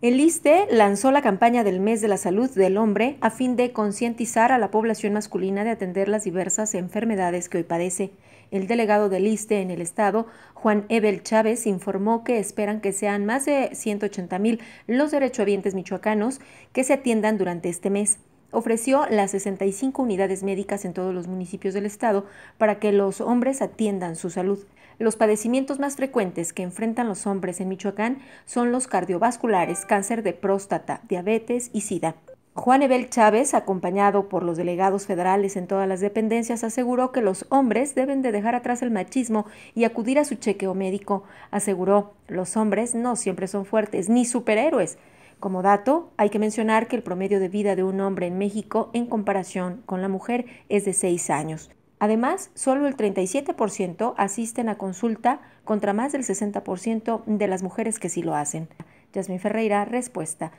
El ISTE lanzó la campaña del Mes de la Salud del Hombre a fin de concientizar a la población masculina de atender las diversas enfermedades que hoy padece. El delegado del ISTE en el estado, Juan Ebel Chávez, informó que esperan que sean más de 180 mil los derechohabientes michoacanos que se atiendan durante este mes. Ofreció las 65 unidades médicas en todos los municipios del estado para que los hombres atiendan su salud. Los padecimientos más frecuentes que enfrentan los hombres en Michoacán son los cardiovasculares, cáncer de próstata, diabetes y sida. Juan Ebel Chávez, acompañado por los delegados federales en todas las dependencias, aseguró que los hombres deben de dejar atrás el machismo y acudir a su chequeo médico. Aseguró, los hombres no siempre son fuertes ni superhéroes. Como dato, hay que mencionar que el promedio de vida de un hombre en México en comparación con la mujer es de 6 años. Además, solo el 37% asisten a consulta contra más del 60% de las mujeres que sí lo hacen. Yasmin Ferreira, respuesta.